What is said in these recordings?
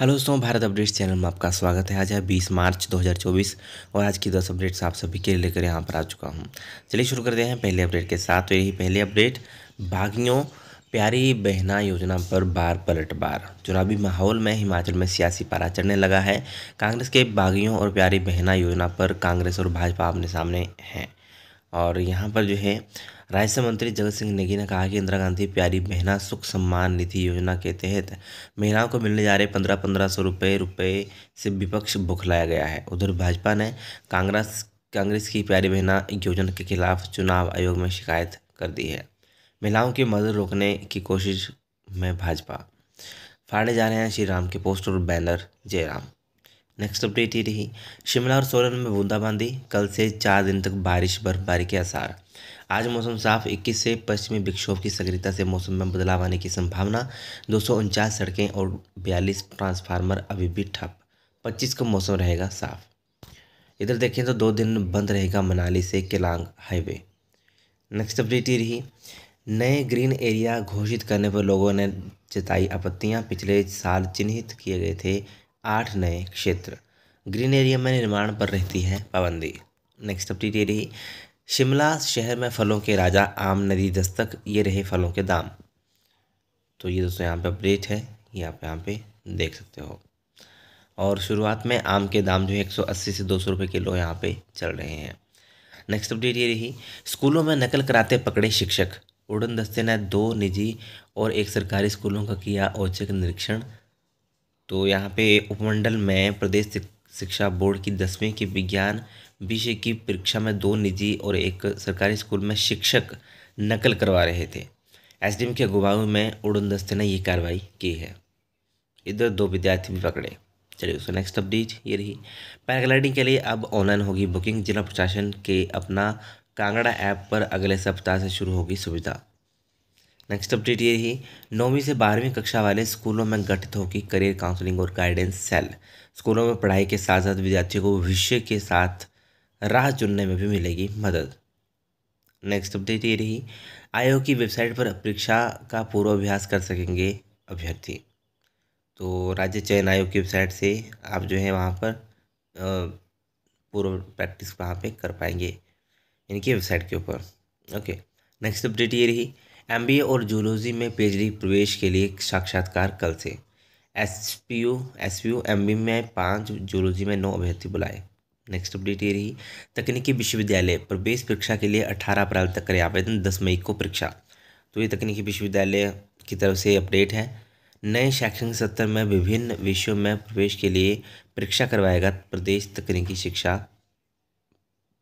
hello दोस्तों Bharat updates channel में आपका स्वागत है आज है 20 मार्च 2024 और आज की दस अपडेट्स आप सभी के लिए लेकर यहाँ पर आ चुका हूँ चलिए शुरू करते हैं पहले अपडेट के साथ तो यही पहली अपडेट भागियों प्यारी बहना योजना पर बार पलट बार चुनावी माहौल में हिमाचल में सियासी पारा चढ़ने लगा है कांग्रेस के बागियों और प्यारी बहना योजना पर कांग्रेस और भाजपा आमने सामने हैं और यहाँ पर जो है राजस्व मंत्री जगत सिंह नेगी ने कहा कि इंदिरा गांधी प्यारी महिला सुख सम्मान निधि योजना के तहत महिलाओं को मिलने जा रहे पंद्रह पंद्रह सौ रुपये रुपये से विपक्ष बुखलाया गया है उधर भाजपा ने कांग्रेस कांग्रेस की प्यारी बहना योजना के खिलाफ चुनाव आयोग में शिकायत कर दी है महिलाओं की मदद रोकने की कोशिश में भाजपा फाड़े जा रहे हैं श्री राम के पोस्टर और बैनर जयराम नेक्स्ट अपडेट ये रही शिमला और सोलन में बूंदाबांदी कल से चार दिन तक बारिश बर्फबारी के आसार आज मौसम साफ 21 से पश्चिमी विक्षोभ की सक्रियता से मौसम में बदलाव आने की संभावना दो सड़कें और बयालीस ट्रांसफार्मर अभी भी ठप पच्चीस को मौसम रहेगा साफ इधर देखें तो दो दिन बंद रहेगा मनाली से केलांग हाईवे नेक्स्ट अपडेट ये रही नए ग्रीन एरिया घोषित करने पर लोगों ने जताई आपत्तियां पिछले साल चिन्हित किए गए थे आठ नए क्षेत्र ग्रीन एरिया में निर्माण पर रहती है पाबंदी नेक्स्ट अपडेट ये रही शिमला शहर में फलों के राजा आम नदी दस्तक ये रहे फलों के दाम तो ये दोस्तों यहाँ पे अपडेट है ये आप यहाँ पे देख सकते हो और शुरुआत में आम के दाम जो है एक से दो सौ किलो यहाँ पर चल रहे हैं नेक्स्ट अपडेट ये रही स्कूलों में नकल कराते पकड़े शिक्षक उड़न दस्ते ने दो निजी और एक सरकारी स्कूलों का किया औचक निरीक्षण तो यहाँ पे उपमंडल में प्रदेश शिक्षा बोर्ड की दसवीं की विज्ञान विषय की परीक्षा में दो निजी और एक सरकारी स्कूल में शिक्षक नकल करवा रहे थे एस के अगुवाओं में उड़न दस्ते ने ये कार्रवाई की है इधर दो विद्यार्थी भी पकड़े चलिए उसका नेक्स्ट अपडेट ये रही पैराग्लाइडिंग के लिए अब ऑनलाइन होगी बुकिंग जिला प्रशासन के अपना कांगड़ा ऐप पर अगले सप्ताह से शुरू होगी सुविधा नेक्स्ट अपडेट ये रही नौवीं से बारहवीं कक्षा वाले स्कूलों में गठित होगी करियर काउंसलिंग और गाइडेंस सेल स्कूलों में पढ़ाई के साथ साथ विद्यार्थियों को भविष्य के साथ राह चुनने में भी मिलेगी मदद नेक्स्ट अपडेट ये रही आयोग की वेबसाइट पर परीक्षा का पूर्वाभ्यास कर सकेंगे अभ्यर्थी तो राज्य चयन आयोग की वेबसाइट से आप जो है वहाँ पर पूर्व प्रैक्टिस वहाँ पे कर पाएंगे इनकी वेबसाइट के ऊपर ओके नेक्स्ट अपडेट ये रही एम और जूलॉजी में पीएचडी प्रवेश के लिए साक्षात्कार कल से S P U S P U M B में पाँच जूलॉजी में नौ अभ्यर्थी बुलाए नेक्स्ट अपडेट ये रही तकनीकी विश्वविद्यालय प्रवेश परीक्षा के लिए अठारह अप्रैल तक करें आवेदन दस मई को परीक्षा तो ये तकनीकी विश्वविद्यालय की तरफ से अपडेट है नए शैक्षणिक सत्र में विभिन्न विषयों में प्रवेश के लिए परीक्षा करवाएगा प्रदेश तकनीकी शिक्षा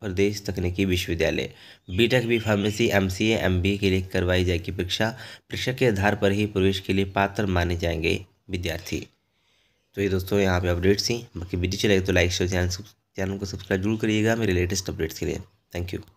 प्रदेश तकनीकी विश्वविद्यालय BTech B pharmacy M C के लिए करवाई जाएगी परीक्षा परीक्षा के आधार पर ही प्रवेश के लिए पात्र माने जाएंगे विद्यार्थी तो ये दोस्तों यहाँ पे अपडेट्स थी बाकी वीडियो चलेगी तो लाइक शेयर चैनल को सब्सक्राइब जरूर करिएगा मेरे लेटेस्ट अपडेट्स के लिए थैंक यू